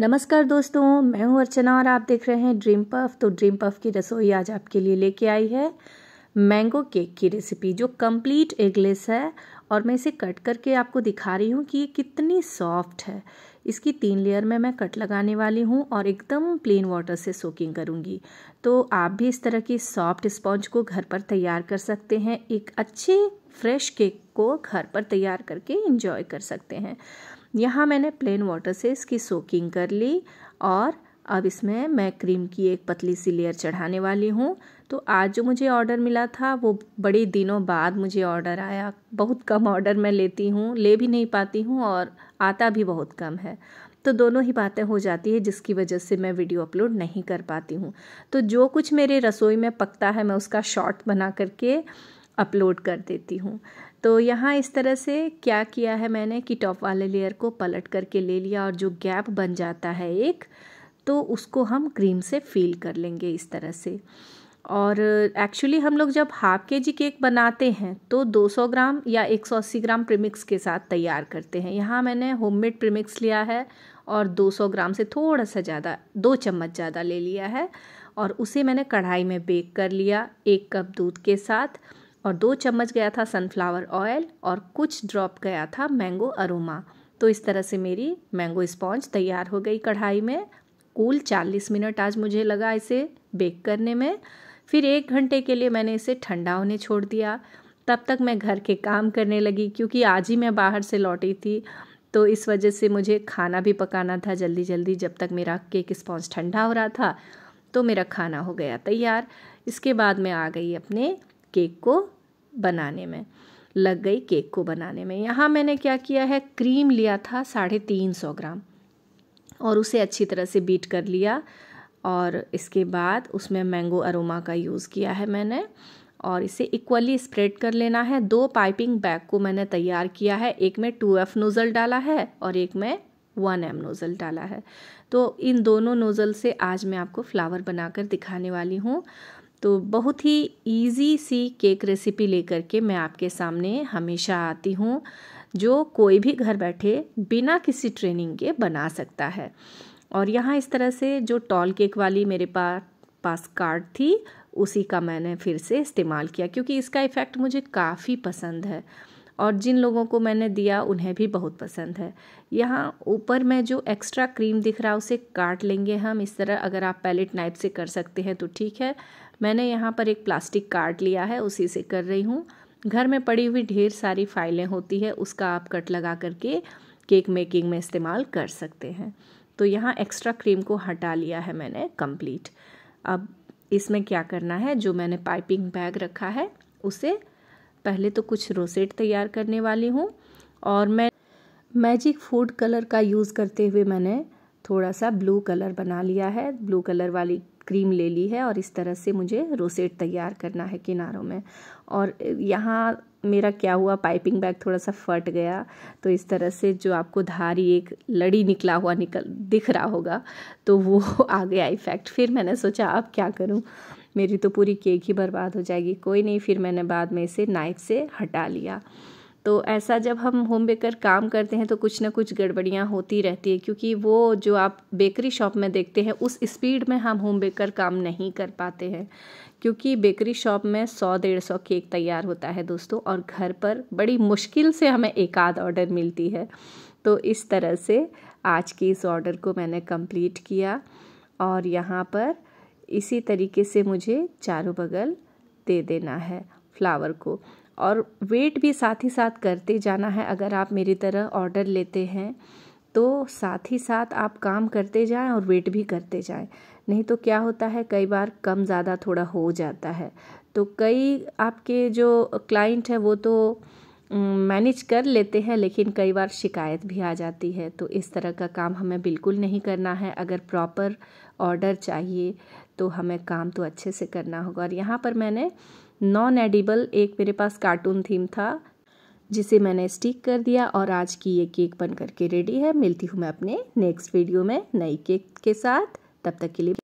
नमस्कार दोस्तों मैं हूं अर्चना और आप देख रहे हैं ड्रीम पफ तो ड्रीम पफ की रसोई आज आपके लिए लेके आई है मैंगो केक की रेसिपी जो कंप्लीट एगलेस है और मैं इसे कट करके आपको दिखा रही हूँ कि ये कितनी सॉफ्ट है इसकी तीन लेयर में मैं कट लगाने वाली हूँ और एकदम प्लेन वाटर से सोकिंग करूँगी तो आप भी इस तरह की सॉफ्ट स्पॉन्ज को घर पर तैयार कर सकते हैं एक अच्छे फ्रेश केक को घर पर तैयार करके इंजॉय कर सकते हैं यहाँ मैंने प्लेन वाटर से इसकी सोकिंग कर ली और अब इसमें मैं क्रीम की एक पतली सी लेयर चढ़ाने वाली हूँ तो आज जो मुझे ऑर्डर मिला था वो बड़े दिनों बाद मुझे ऑर्डर आया बहुत कम ऑर्डर मैं लेती हूँ ले भी नहीं पाती हूँ और आता भी बहुत कम है तो दोनों ही बातें हो जाती है जिसकी वजह से मैं वीडियो अपलोड नहीं कर पाती हूँ तो जो कुछ मेरे रसोई में पकता है मैं उसका शॉर्ट बना करके अपलोड कर देती हूँ तो यहाँ इस तरह से क्या किया है मैंने कि टॉप वाले लेयर को पलट करके ले लिया और जो गैप बन जाता है एक तो उसको हम क्रीम से फील कर लेंगे इस तरह से और एक्चुअली हम लोग जब हाफ के जी केक बनाते हैं तो 200 ग्राम या 180 ग्राम प्रीमिक्स के साथ तैयार करते हैं यहाँ मैंने होममेड प्रीमिक्स लिया है और 200 ग्राम से थोड़ा सा ज़्यादा दो चम्मच ज़्यादा ले लिया है और उसे मैंने कढ़ाई में बेक कर लिया एक कप दूध के साथ और दो चम्मच गया था सनफ्लावर ऑयल और कुछ ड्रॉप गया था मैंगो अरोमा तो इस तरह से मेरी मैंगो स्पॉन्ज तैयार हो गई कढ़ाई में कुल चालीस मिनट आज मुझे लगा इसे बेक करने में फिर एक घंटे के लिए मैंने इसे ठंडा होने छोड़ दिया तब तक मैं घर के काम करने लगी क्योंकि आज ही मैं बाहर से लौटी थी तो इस वजह से मुझे खाना भी पकाना था जल्दी जल्दी जब तक मेरा केक स्पॉन्ज ठंडा हो रहा था तो मेरा खाना हो गया तैयार इसके बाद मैं आ गई अपने केक को बनाने में लग गई केक को बनाने में यहाँ मैंने क्या किया है क्रीम लिया था साढ़े तीन सौ ग्राम और उसे अच्छी तरह से बीट कर लिया और इसके बाद उसमें मैंगो अरोमा का यूज़ किया है मैंने और इसे इक्वली स्प्रेड कर लेना है दो पाइपिंग बैग को मैंने तैयार किया है एक में टू एफ नोज़ल डाला है और एक में वन एम नोज़ल डाला है तो इन दोनों नोज़ल से आज मैं आपको फ्लावर बनाकर दिखाने वाली हूँ तो बहुत ही इजी सी केक रेसिपी लेकर के मैं आपके सामने हमेशा आती हूँ जो कोई भी घर बैठे बिना किसी ट्रेनिंग के बना सकता है और यहाँ इस तरह से जो टॉल केक वाली मेरे पास पास कार्ड थी उसी का मैंने फिर से इस्तेमाल किया क्योंकि इसका इफ़ेक्ट मुझे काफ़ी पसंद है और जिन लोगों को मैंने दिया उन्हें भी बहुत पसंद है यहाँ ऊपर में जो एक्स्ट्रा क्रीम दिख रहा है उसे काट लेंगे हम इस तरह अगर आप पैलेट नाइफ से कर सकते हैं तो ठीक है मैंने यहाँ पर एक प्लास्टिक कार्ड लिया है उसी से कर रही हूँ घर में पड़ी हुई ढेर सारी फाइलें होती है उसका आप कट लगा करके केक मेकिंग में इस्तेमाल कर सकते हैं तो यहाँ एक्स्ट्रा क्रीम को हटा लिया है मैंने कंप्लीट अब इसमें क्या करना है जो मैंने पाइपिंग बैग रखा है उसे पहले तो कुछ रोसेट तैयार करने वाली हूँ और मैं मैजिक फूड कलर का यूज़ करते हुए मैंने थोड़ा सा ब्लू कलर बना लिया है ब्लू कलर वाली क्रीम ले ली है और इस तरह से मुझे रोसेट तैयार करना है किनारों में और यहाँ मेरा क्या हुआ पाइपिंग बैग थोड़ा सा फट गया तो इस तरह से जो आपको धारी एक लड़ी निकला हुआ निकल दिख रहा होगा तो वो आ गया इफ़ेक्ट फिर मैंने सोचा अब क्या करूँ मेरी तो पूरी केक ही बर्बाद हो जाएगी कोई नहीं फिर मैंने बाद में इसे नाइफ से हटा लिया तो ऐसा जब हम होम बेकर काम करते हैं तो कुछ ना कुछ गड़बड़ियाँ होती रहती है क्योंकि वो जो आप बेकरी शॉप में देखते हैं उस स्पीड में हम होम बेकर काम नहीं कर पाते हैं क्योंकि बेकरी शॉप में सौ डेढ़ सौ केक तैयार होता है दोस्तों और घर पर बड़ी मुश्किल से हमें एक आध ऑर्डर मिलती है तो इस तरह से आज के इस ऑर्डर को मैंने कंप्लीट किया और यहाँ पर इसी तरीके से मुझे चारों बगल दे देना है फ्लावर को और वेट भी साथ ही साथ करते जाना है अगर आप मेरी तरह ऑर्डर लेते हैं तो साथ ही साथ आप काम करते जाएं और वेट भी करते जाएं नहीं तो क्या होता है कई बार कम ज़्यादा थोड़ा हो जाता है तो कई आपके जो क्लाइंट हैं वो तो मैनेज कर लेते हैं लेकिन कई बार शिकायत भी आ जाती है तो इस तरह का काम हमें बिल्कुल नहीं करना है अगर प्रॉपर ऑर्डर चाहिए तो हमें काम तो अच्छे से करना होगा और यहाँ पर मैंने नॉन एडिबल एक मेरे पास कार्टून थीम था जिसे मैंने स्टिक कर दिया और आज की ये केक बन करके रेडी है मिलती हूँ मैं अपने नेक्स्ट वीडियो में नई केक के साथ तब तक के लिए